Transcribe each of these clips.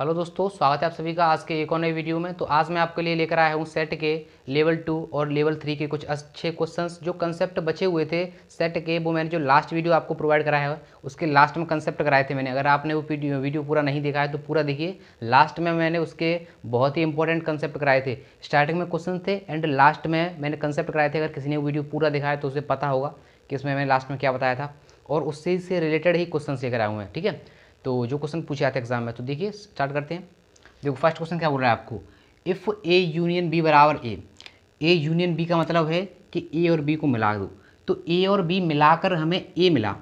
hello दोस्तों स्वागत है आप सभी का आज के एक और नए वीडियो में तो आज मैं आपके लिए लेकर आया हूँ सेट के लेवल टू और लेवल थ्री के कुछ अच्छे क्वेश्चंस जो कंसेप्ट बचे हुए थे सेट के वो मैंने जो लास्ट वीडियो आपको प्रोवाइड कराया है उसके लास्ट में कंसेप्ट कराए थे मैंने अगर आपने वो वीडियो, वीडियो पूरा नहीं देखा है तो पूरा देखिए लास्ट में मैंने उसके बहुत ही इंपॉर्टेंट कंसेप्ट कराए थे स्टार्टिंग में क्वेश्चन थे एंड लास्ट में मैंने कंसेप्ट कराए थे अगर किसी ने वीडियो पूरा देखा है तो उसे पता होगा कि इसमें मैंने लास्ट में क्या बताया था और उससे से रिलेटेड ही क्वेश्चन लेकर आए हुए हैं ठीक है तो जो क्वेश्चन पूछा था एग्जाम में तो देखिए स्टार्ट करते हैं देखो फर्स्ट क्वेश्चन क्या बोल रहा है आपको इफ़ ए यूनियन बी बराबर ए ए यूनियन बी का मतलब है कि ए और बी को मिला दो तो ए और बी मिलाकर हमें ए मिला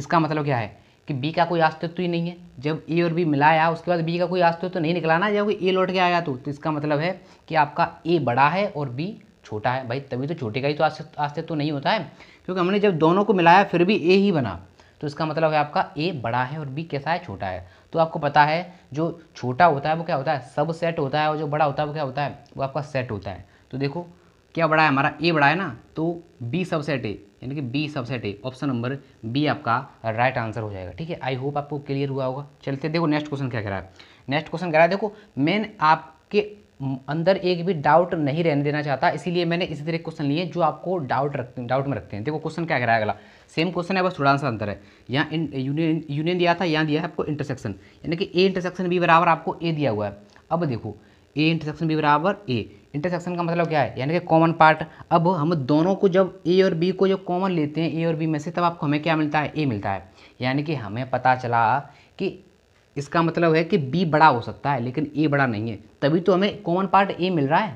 इसका मतलब क्या है कि बी का कोई अस्तित्व तो ही नहीं है जब ए और बी मिलाया उसके बाद बी का कोई अस्तित्व तो नहीं निकला ना जब ए लौट के आया तो, तो इसका मतलब है कि आपका ए बड़ा है और बी छोटा है भाई तभी तो छोटे का ही तो अस्तित्व तो नहीं होता है क्योंकि हमने जब दोनों को मिलाया फिर भी ए ही बना तो इसका मतलब है आपका ए बड़ा है और बी कैसा है छोटा है तो आपको पता है जो छोटा होता है वो क्या होता है सब सेट होता है और जो बड़ा होता है वो क्या होता है वो आपका सेट होता है तो देखो क्या बड़ा है हमारा ए बड़ा है ना तो बी सेट ए यानी कि B subset A option number B आपका राइट आंसर हो जाएगा ठीक है आई होप आपको क्लियर हुआ होगा चलते देखो नेक्स्ट क्वेश्चन क्या कह रहा है नेक्स्ट क्वेश्चन कह रहा है देखो मेन आपके अंदर एक भी डाउट नहीं रहने देना चाहता इसीलिए मैंने इसी तरह क्वेश्चन लिए जो आपको डाउट रखते हैं डाउट में रखते हैं देखो क्वेश्चन क्या कराया अगला सेम क्वेश्चन है बस थोड़ा सा अंतर है यहाँ यूनियन यूनियन दिया था यहाँ दिया है आपको इंटरसेक्शन यानी कि ए इंटरसेक्शन बी बराबर आपको ए दिया हुआ है अब देखो ए इंटरसेक्शन बी बराबर ए इंटरसेक्शन का मतलब क्या है यानी कि कॉमन पार्ट अब हम दोनों को जब ए और बी को जब कॉमन लेते हैं ए और बी में से तब आपको हमें क्या मिलता है ए मिलता है यानी कि हमें पता चला कि इसका मतलब है कि बी बड़ा हो सकता है लेकिन ए बड़ा नहीं है तभी तो हमें कॉमन पार्ट ए मिल रहा है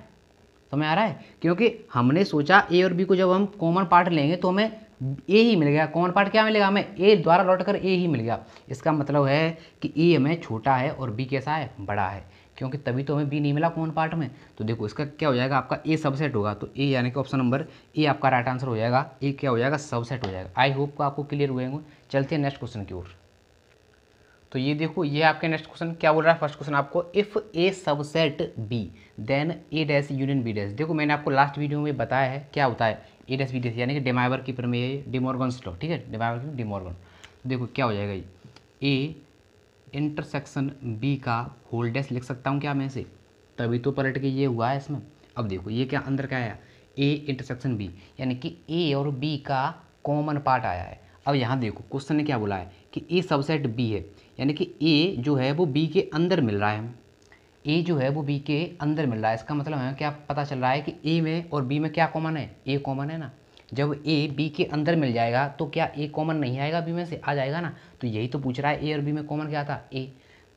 समय आ रहा है क्योंकि हमने सोचा ए और बी को जब हम कॉमन पार्ट लेंगे तो हमें ए ही मिल गया कॉमन पार्ट क्या मिलेगा हमें ए द्वारा लौट कर ए ही मिल गया इसका मतलब है कि ए हमें छोटा है और बी कैसा है बड़ा है क्योंकि तभी तो हमें बी नहीं मिला कॉमन पार्ट में तो देखो इसका क्या हो जाएगा आपका ए सबसेट होगा तो ए यानी कि ऑप्शन नंबर ए आपका राइट आंसर हो जाएगा ए क्या हो जाएगा सबसेट हो जाएगा आई होप को आपको क्लियर हुए होंगे चलते हैं नेक्स्ट क्वेश्चन की ओर तो ये देखो ये आपके नेक्स्ट क्वेश्चन क्या बोल रहा है फर्स्ट क्वेश्चन आपको if A subset B then A dash union B dash देखो मैंने आपको लास्ट वीडियो में बताया है क्या होता है ए डैश बी डैश यानी कि डिमाइवर की प्रमेय डिमोर्गन स्लो ठीक है डिमाइवर की डिमोर्गन तो देखो क्या हो जाएगा ये ए इंटरसेक्शन बी का होल डैश लिख सकता हूँ क्या मैं इसे तभी तो पलट के ये हुआ है इसमें अब देखो ये क्या अंदर क्या आया ए इंटरसेक्शन बी यानी कि ए और बी का कॉमन पार्ट आया है अब यहाँ देखो क्वेश्चन ने क्या बोला है कि ए सबसेट बी है यानी कि ए जो है वो बी के अंदर मिल रहा है ए जो है वो बी के अंदर मिल रहा है इसका मतलब है क्या पता चल रहा है कि ए में और बी में क्या कॉमन है ए कॉमन है ना जब ए बी के अंदर मिल जाएगा तो क्या ए कॉमन नहीं आएगा बी में से आ जाएगा ना तो यही तो पूछ रहा है ए और बी में कॉमन क्या था ए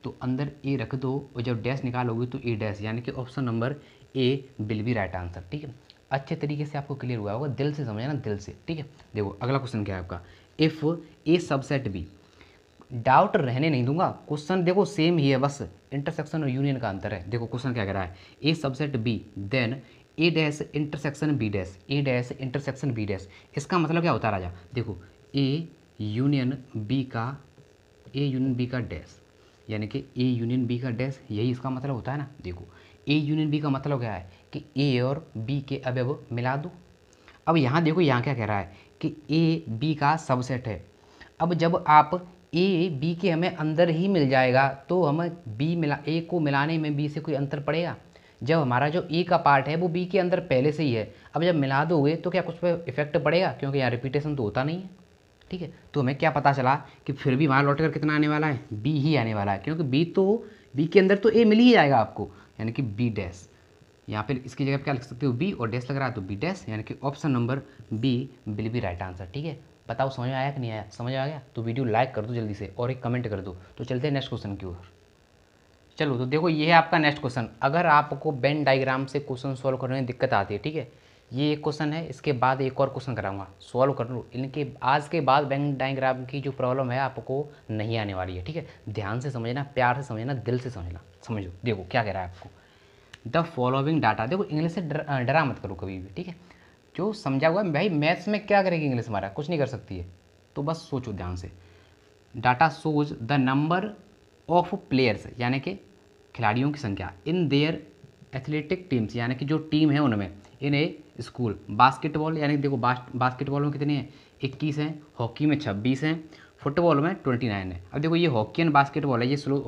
तो अंदर ए रख दो और जब डैश निकालोगे तो ए डैश यानी कि option number A will be right answer ठीक है अच्छे तरीके से आपको क्लियर हुआ होगा दिल से समझना दिल से ठीक है देखो अगला क्वेश्चन क्या है आपका if A subset B doubt रहने नहीं दूंगा क्वेश्चन देखो सेम ही है बस इंटरसेक्शन और यूनियन का अंतर है देखो क्वेश्चन क्या कह रहा है A subset B then A dash intersection B dash A dash intersection B dash इसका मतलब क्या होता है राजा देखो ए यूनियन बी का ए यूनियन बी का डैश यानी कि ए यूनियन बी का डैश यही इसका मतलब होता है ना देखो ए यूनियन बी का मतलब क्या है कि ए और बी के अब अब मिला दो अब यहाँ देखो यहाँ क्या कह रहा है कि ए बी का सबसेट है अब जब आप ए बी के हमें अंदर ही मिल जाएगा तो हमें बी मिला ए को मिलाने में बी से कोई अंतर पड़ेगा जब हमारा जो ए का पार्ट है वो बी के अंदर पहले से ही है अब जब मिला दोगे तो क्या कुछ पर इफेक्ट पड़ेगा क्योंकि यहाँ रिपीटेशन तो होता नहीं है ठीक है तो हमें क्या पता चला कि फिर भी वहाँ लौट कर कितना आने वाला है बी ही आने वाला है क्योंकि बी तो बी के अंदर तो ए मिल ही जाएगा आपको यानी कि बी डैश यहाँ पर इसकी जगह क्या लिख सकते हो बी और डैश लग रहा है तो बी डैश यानी कि option number B will be right answer ठीक है बताओ समझ में आया कि नहीं आया समझ आ गया तो वीडियो लाइक कर दो जल्दी से और एक कमेंट कर दो तो चलते हैं नेक्स्ट क्वेश्चन की ओर चलो तो देखो ये है आपका नेक्स्ट क्वेश्चन अगर आपको बेन डाइग्राम से क्वेश्चन सॉल्व करने में दिक्कत आती है ठीक है ये एक क्वेश्चन है इसके बाद एक और क्वेश्चन कराऊंगा सॉल्व कर लो इनके आज के बाद बैंक डाइग्राम की जो प्रॉब्लम है आपको नहीं आने वाली है ठीक है ध्यान से समझना प्यार से समझना दिल से समझना समझो देखो क्या कह रहा है आपको द फॉलोइंग डाटा देखो इंग्लिश से डरा मत करो कभी भी ठीक है जो समझा हुआ है भाई मैथ्स में क्या करेगी इंग्लिश हमारा कुछ नहीं कर सकती है तो बस सोचो ध्यान से data shows the number of players यानी कि खिलाड़ियों की संख्या इन देयर एथलेटिक टीम्स यानी कि जो टीम है उनमें इन ए स्कूल बास्केटबॉल यानी देखो बास्केटबॉल में कितने हैं इक्कीस हैं हॉकी में छब्बीस हैं फुटबॉल में ट्वेंटी नाइन है अब देखो ये हॉकी एंड बास्केटबॉल है ये स्लो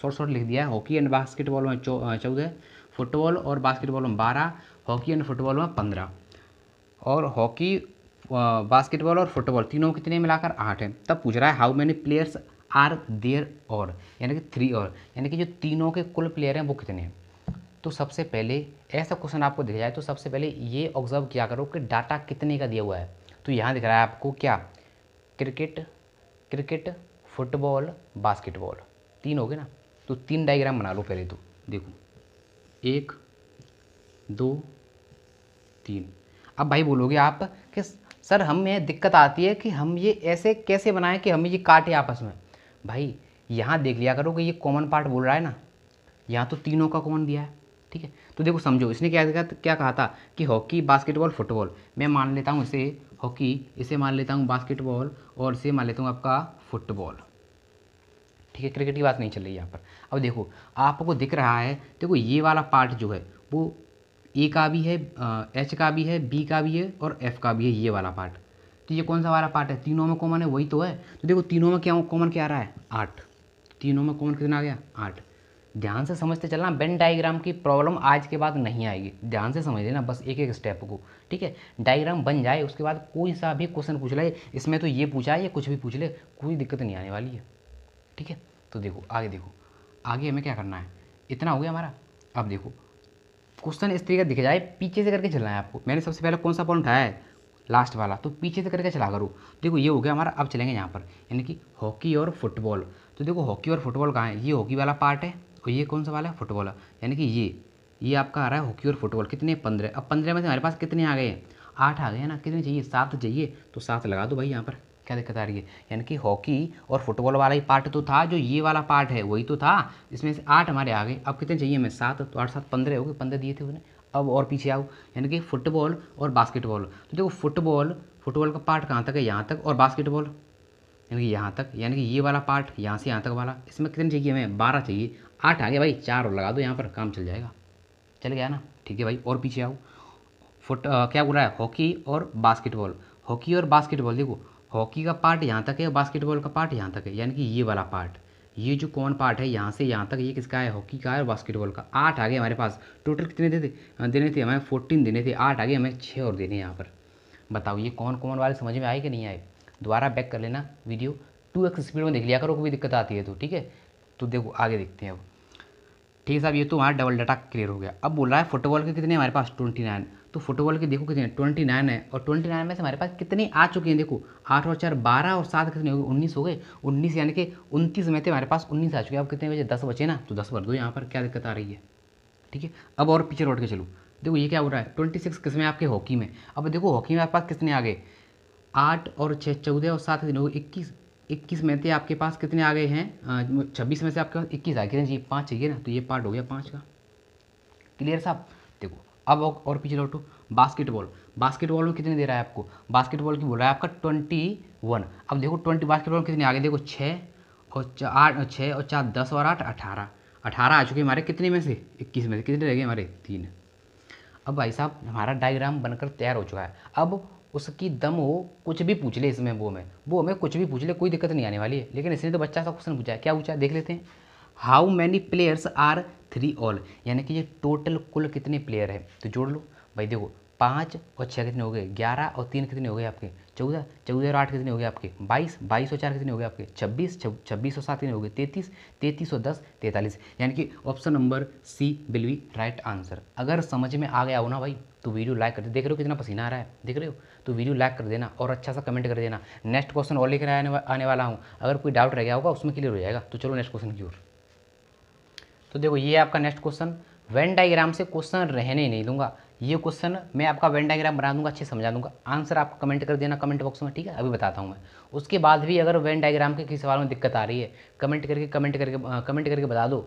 शॉर्ट शॉर्ट लिख दिया है हॉकी एंड बास्केटबॉल में चौदह फुटबॉल और बास्केटबॉल में बारह हॉकी एंड फुटबॉल में पंद्रह और हॉकी बास्केटबॉल और फुटबॉल तीनों कितने मिलाकर आठ हैं तब पूछ रहा है how many players are there और यानी कि थ्री और यानी कि जो तीनों के कुल प्लेयर हैं वो कितने हैं तो सबसे पहले ऐसा क्वेश्चन आपको दिया जाए तो सबसे पहले ये ऑब्जर्व किया करो कि डाटा कितने का दिया हुआ है तो यहाँ दिख रहा है आपको क्या क्रिकेट क्रिकेट फुटबॉल बास्केटबॉल तीन हो गए ना तो तीन डायग्राम बना लो पहले तो देखो एक दो तीन अब भाई बोलोगे आप कि सर हमें दिक्कत आती है कि हम ये ऐसे कैसे बनाएं कि हम ये काटे आपस में भाई यहाँ देख लिया करो कि ये कॉमन पार्ट बोल रहा है ना यहाँ तो तीनों का कॉमन दिया है ठीक है तो देखो समझो इसने क्या देखा क्या कहा था कि हॉकी बास्केटबॉल फुटबॉल मैं मान लेता हूँ इसे हॉकी इसे मान लेता हूँ बास्केटबॉल और इसे मान लेता हूँ आपका फुटबॉल ठीक है क्रिकेट की बात नहीं चल रही यहाँ पर अब देखो आपको दिख रहा है देखो ये वाला पार्ट जो है वो ए का भी है एच का भी है बी का भी है और एफ का भी है ये वाला पार्ट तो ये कौन सा वाला पार्ट है तीनों में कॉमन है वही तो है तो देखो तीनों में क्या कॉमन क्या आ रहा है आठ तीनों में कॉमन कितना आ गया आठ ध्यान से समझते चलना बेन डायग्राम की प्रॉब्लम आज के बाद नहीं आएगी ध्यान से समझ लेना बस एक एक स्टेप को ठीक है डायग्राम बन जाए उसके बाद कोई सा भी क्वेश्चन पूछ ले इसमें तो ये पूछा है या कुछ भी पूछ ले कोई दिक्कत नहीं आने वाली है ठीक है तो देखो आगे देखो आगे हमें क्या करना है इतना हो गया हमारा अब देखो क्वेश्चन इस तरीके का दिख जाए पीछे से करके चलना है आपको मैंने सबसे पहले कौन सा पॉइंट उठाया है लास्ट वाला तो पीछे से करके चला करो देखो ये हो गया हमारा अब चलेंगे यहाँ पर यानी कि हॉकी और फुटबॉल तो देखो हॉकी और फुटबॉल कहाँ है ये हॉकी वाला पार्ट है और ये कौन सा वाला है फुटबॉल यानी कि ये ये आपका आ रहा है हॉकी और फुटबॉल कितने पंद्रह अब पंद्रह में से हमारे पास कितने आ गए हैं आठ आ गए हैं ना कितने चाहिए सात चाहिए तो सात लगा दो भाई यहाँ पर क्या दिक्कत आ रही है यानी कि हॉकी और फुटबॉल वाला ही पार्ट तो था जो ये वाला पार्ट है वही तो था इसमें से आठ हमारे आ गए अब कितने चाहिए हमें सात तो आठ सात पंद्रह हो गए पंद्रह दिए थे उन्हें अब और पीछे आओ यानी कि फुटबॉल और बास्केटबॉल तो देखो फुटबॉल फुटबॉल का पार्ट कहाँ तक है यहाँ तक और बास्केटबॉल यानी कि यहाँ तक यानी कि ये वाला पार्ट यहाँ से यहाँ तक वाला इसमें कितने चाहिए हमें बारह चाहिए आठ आ गया भाई चार और लगा दो यहाँ पर काम चल जाएगा चल गया ना ठीक है भाई और पीछे आओ फुट आ, क्या बोल रहा है हॉकी और बास्केटबॉल हॉकी और बास्केटबॉल देखो हॉकी का पार्ट यहाँ तक है और बास्केटबॉल का पार्ट यहाँ तक है यानी कि ये वाला पार्ट ये जो कौन पार्ट है यहाँ से यहाँ तक ये किसका है हॉकी का है और बास्केटबॉल का आठ आ गए हमारे पास टोटल कितने देते हाँ, देने थे हमें फोर्टीन देने थे आठ आ गए हमें छः और देने यहाँ पर बताओ ये कौन कौन वाले समझ में आए कि नहीं आए दोबारा बैक कर लेना वीडियो टू एक्स स्पीड में देख लिया करो कोई दिक्कत आती है तो ठीक है तो देखो आगे देखते हैं अब ठीक है साहब ये तो हमारा डबल डाटा क्लियर हो गया अब बोल रहा है फुटबॉल के कितने हमारे पास ट्वेंटी नाइन तो फुटबॉल के देखो कितने ट्वेंटी नाइन है और ट्वेंटी नाइन में से हमारे पास कितने आ चुके हैं देखो आठ और चार बारह और सात कितने हो गए उन्नीस हो गए उन्नीस यानी कि उन्तीस में थे तो हमारे पास उन्नीस आ चुके हैं अब कितने बजे दस बचे ना तो दस भर दो यहाँ पर क्या दिक्कत आ रही है ठीक है अब और पीछे लौट के चलो देखो ये क्या हो रहा है ट्वेंटी सिक्स किस में आपके हॉकी में अब देखो हॉकी में आपके पास कितने आ गए आठ और छः चौदह और सात कितने हो गए इक्कीस इक्कीस में थे आपके पास कितने आ गए हैं छब्बीस में से आपके पास इक्कीस आ गए जी पाँच चाहिए ना तो ये पार्ट हो गया पाँच का क्लियर साहब देखो अब और पीछे लौटो बास्केटबॉल बास्केटबॉल में कितने दे रहा है आपको बास्केटबॉल की बोल रहा है आपका ट्वेंटी वन अब देखो ट्वेंटी बास्केटबॉल कितने आ गए देखो छः और चार छः और चार दस और आठ अठारह अठारह आ चुके हमारे कितने में से इक्कीस में से कितने रह गए हमारे तीन अब भाई साहब हमारा डायग्राम बनकर तैयार हो चुका है अब उसकी दम हो कुछ भी पूछ ले इसमें वो में वो हमें कुछ भी पूछ ले कोई दिक्कत नहीं आने वाली है लेकिन इसने तो बच्चा का क्वेश्चन पूछा है क्या पूछा है देख लेते हैं how many players are three all यानी कि ये टोटल कुल कितने प्लेयर हैं तो जोड़ लो भाई देखो पाँच और छः कितने हो गए ग्यारह और तीन कितने हो गए आपके चौदह चौदह और आठ कितने हो गए आपके बाईस बाईस और चार कितने हो गए आपके छब्बीस छब्बीस और सात कितने हो गए तैतीस तैतीस और दस तैंतालीस यानी कि option number C will be right answer अगर समझ में आ गया हो ना भाई तो वीडियो लाइक कर देख रहे हो कितना पसीना आ रहा है देख रहे हो तो वीडियो लाइक कर देना और अच्छा सा कमेंट कर देना नेक्स्ट क्वेश्चन और लेकर आने, आने वाला हूँ अगर कोई डाउट रह गया होगा उसमें क्लियर हो जाएगा तो चलो नेक्स्ट क्वेश्चन की ओर तो देखो ये आपका नेक्स्ट क्वेश्चन वेन डाइग्राम से क्वेश्चन रहने ही नहीं दूंगा ये क्वेश्चन मैं आपका वेन डायग्राम बना दूंगा अच्छे समझा दूंगा आंसर आप कमेंट कर देना कमेंट बॉक्स में ठीक है अभी बताता हूँ मैं उसके बाद भी अगर वेन डायग्राम के किसी सवाल में दिक्कत आ रही है कमेंट करके कमेंट करके कमेंट करके बता दो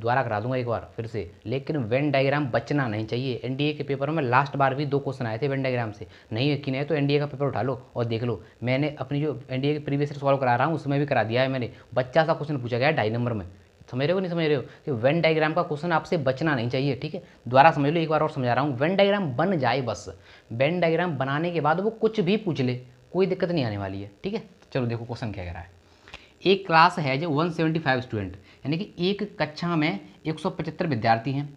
द्वारा करा दूंगा एक बार फिर से लेकिन वेन डायग्राम बचना नहीं चाहिए एनडीए के पेपर में लास्ट बार भी दो क्वेश्चन आए थे वेन डायग्राम से नहीं यकीन है तो एनडीए का पेपर उठा लो और देख लो मैंने अपनी जो एनडीए के प्रीवियस सॉल्व करा रहा हूँ उसमें भी करा दिया है मैंने बच्चा सा क्वेश्चन पूछा गया ढाई नंबर में समझ रहे हो नहीं समझ रहे हो कि वेन डायग्राम का क्वेश्चन आपसे बचना नहीं चाहिए ठीक है दोबारा समझ लो एक बार और समझा रहा हूँ वेन डायग्राम बन जाए बस वेन डायग्राम बनाने के बाद वो कुछ भी पूछ ले कोई दिक्कत नहीं आने वाली है ठीक है चलो देखो क्वेश्चन क्या कह रहा है एक क्लास है जो 175 स्टूडेंट यानी कि एक कक्षा में एक विद्यार्थी हैं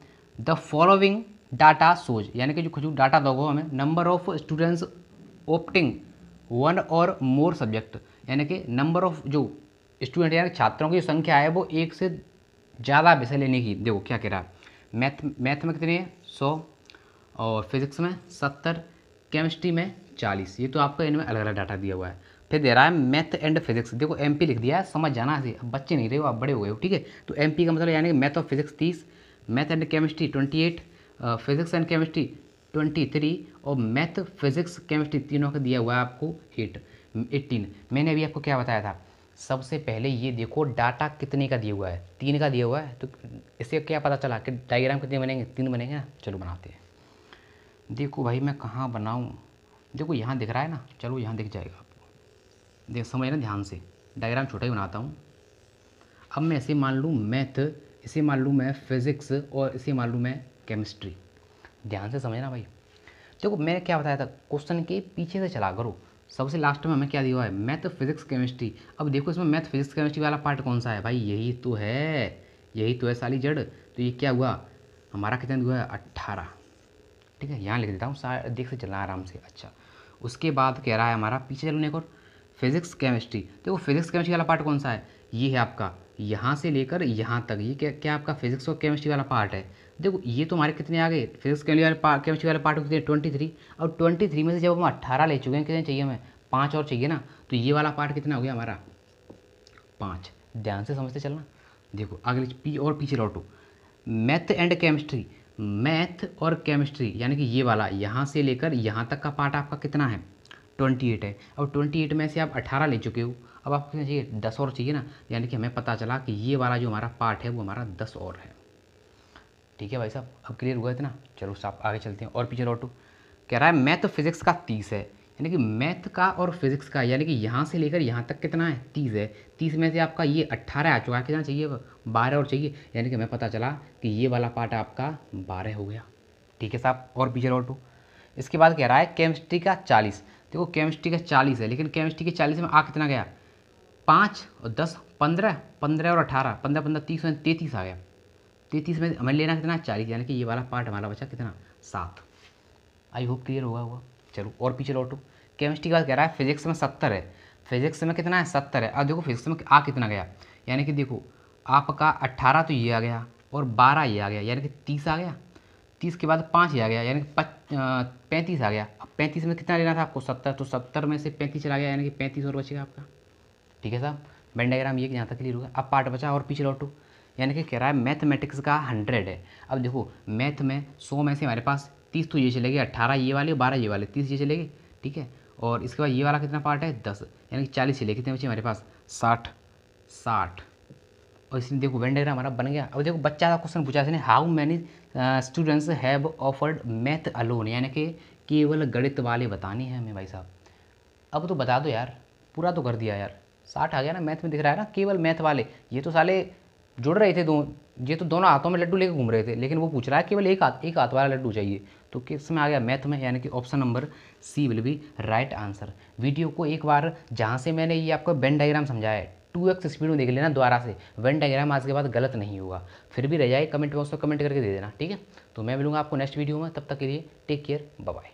द फॉलोइंग डाटा सोज यानी कि जो कुछ डाटा दोगे हमें number of students opting one और मोर सब्जेक्ट यानी कि नंबर ऑफ जो स्टूडेंट यानी छात्रों की संख्या है वो एक से ज़्यादा विषय लेने की देखो क्या कह रहा है मैथ मैथ में कितने हैं सौ और फिजिक्स में सत्तर केमिस्ट्री में चालीस ये तो आपका इनमें अलग अलग डाटा दिया हुआ है फिर दे रहा है मैथ एंड फिजिक्स देखो एम पी लिख दिया है समझ जाना है अब बच्चे नहीं रहे हो आप बड़े हो गए हो ठीक है तो एम पी का मतलब यानी मैथ और फिजिक्स तीस math and chemistry twenty eight physics and chemistry twenty three और मैथ फिजिक्स केमिस्ट्री तीनों का दिया हुआ है आपको हिट एट्टीन मैंने अभी आपको क्या बताया था सबसे पहले ये देखो डाटा कितने का दिया हुआ है तीन का दिया हुआ है तो इससे क्या पता चला कि डायग्राम कितने बनेंगे तीन बनेंगे ना चलो बनाते हैं देखो भाई मैं कहाँ बनाऊँ देखो यहाँ दिख रहा है ना चलो यहाँ दिख जाएगा आपको देख समझ ना ध्यान से डायग्राम छोटा ही बनाता हूँ अब मैं इसे मान लूँ मैथ इसे मान लूँ मैं फिज़िक्स और इसे मान लूँ मैं केमिस्ट्री ध्यान से समझना भाई देखो मैंने क्या बताया था क्वेश्चन के पीछे से चला करो सबसे लास्ट में हमें क्या दिया हुआ है मैथ फिजिक्स केमिस्ट्री अब देखो इसमें मैथ फिजिक्स केमिस्ट्री वाला पार्ट कौन सा है भाई यही तो है यही तो है साली जड़ तो ये क्या हुआ हमारा कितना हुआ है अट्ठारह ठीक है यहाँ लिख देता हूँ देख से चलना आराम से अच्छा उसके बाद कह रहा है हमारा पीछे चलो को फिजिक्स केमिस्ट्री देखो फिजिक्स केमिस्ट्री वाला पार्ट कौन सा है ये है आपका यहाँ से लेकर यहाँ तक ये क्या क्या आपका फिजिक्स और केमिस्ट्री वाला पार्ट है देखो ये तो हमारे कितने आ गए फिजिक्स के लिए केमिस्ट्री वाले पार्ट कितने ट्वेंटी थ्री और ट्वेंटी थ्री में से जब हम अट्ठारह ले चुके हैं कितने चाहिए हमें पाँच और चाहिए ना तो ये वाला पार्ट कितना हो गया हमारा पाँच ध्यान से समझते चलना देखो अगले पी और पीछे लौटो मैथ एंड केमिस्ट्री मैथ और केमिस्ट्री यानी कि ये वाला यहाँ से लेकर यहाँ तक का पार्ट आपका कितना है ट्वेंटी एट है अब ट्वेंटी एट में से आप अठारह ले चुके हो अब आपको कितना चाहिए दस और चाहिए ना यानी कि हमें पता चला कि ये वाला जो हमारा पार्ट है वो हमारा दस और है ठीक है भाई साहब अब क्लियर हुआ इतना चलो साहब आगे चलते हैं और पीछे लौटो कह रहा है मैथ फिजिक्स का तीस है यानी कि मैथ का और फिजिक्स का यानी कि यहाँ से लेकर यहाँ तक कितना है तीस है तीस में से आपका ये अट्ठारह आ चुका है कितना चाहिए बारह और चाहिए यानी कि हमें पता चला कि ये वाला पार्ट आपका बारह हो गया ठीक है साहब और पीछे लौटो इसके बाद कह रहा है केमिस्ट्री का चालीस देखो केमिस्ट्री का चालीस है लेकिन केमिस्ट्री के चालीस में आ कितना गया पाँच और दस पंद्रह पंद्रह और अठारह पंद्रह पंद्रह तीस तैंतीस आ गया तैतीस तो में हमें लेना कितना चालीस यानी कि ये वाला पार्ट हमारा बचा कितना सात आई होप क्लियर होगा हुआ चलो और पीछे लौटो केमिस्ट्री का कह रहा है फिजिक्स में सत्तर है फिजिक्स में कितना है सत्तर है अब देखो फिजिक्स में आ कितना गया यानी कि देखो आपका अट्ठारह तो ये आ गया और बारह ये आ गया यानी कि तीस आ गया तीस के बाद पाँच ही आ गया यानी कि पैंतीस आ गया अब पैंतीस में कितना लेना था आपको सत्तर तो सत्तर में से पैंतीस चला गया यानी कि पैंतीस और बचेगा आपका ठीक है साहब बेंडाग्राम ये यहाँ तक क्लियर होगा अब पार्ट बचा और पीछे लौटू यानी कि कह रहा है मैथमेटिक्स का हंड्रेड है अब देखो मैथ में सौ में से हमारे पास तीस तो ये चलेगी अट्ठारह ये वाले बारह ये वाले तीस ये चलेगी ठीक है और इसके बाद ये वाला कितना पार्ट है दस यानी कि चालीस चलेगी कितने बचे हमारे पास साठ साठ और इसमें देखो वेन हमारा बन गया अब देखो बच्चा का क्वेश्चन पूछा इसने how many students have offered math alone यानी कि केवल गणित वाले बताने हैं हमें भाई साहब अब तो बता दो यार पूरा तो कर दिया यार साठ आ गया ना मैथ में दिख रहा है ना केवल मैथ वाले ये तो साले जुड़ रहे थे दो ये तो दोनों हाथों में लड्डू लेकर घूम रहे थे लेकिन वो पूछ रहा है केवल एक हाथ एक हाथ वाला लड्डू चाहिए तो किस में आ गया मैथ में यानी कि option number C will be right answer video को एक बार जहाँ से मैंने ये आपको बेन डायग्राम समझाया है टू एक्स स्पीड में देख लेना द्वारा से वेन डायग्राम आज के बाद गलत नहीं होगा फिर भी रह जाए कमेंट बॉक्स में कमेंट करके दे देना ठीक है तो मैं मिलूंगा आपको नेक्स्ट वीडियो में तब तक के लिए टेक केयर बाय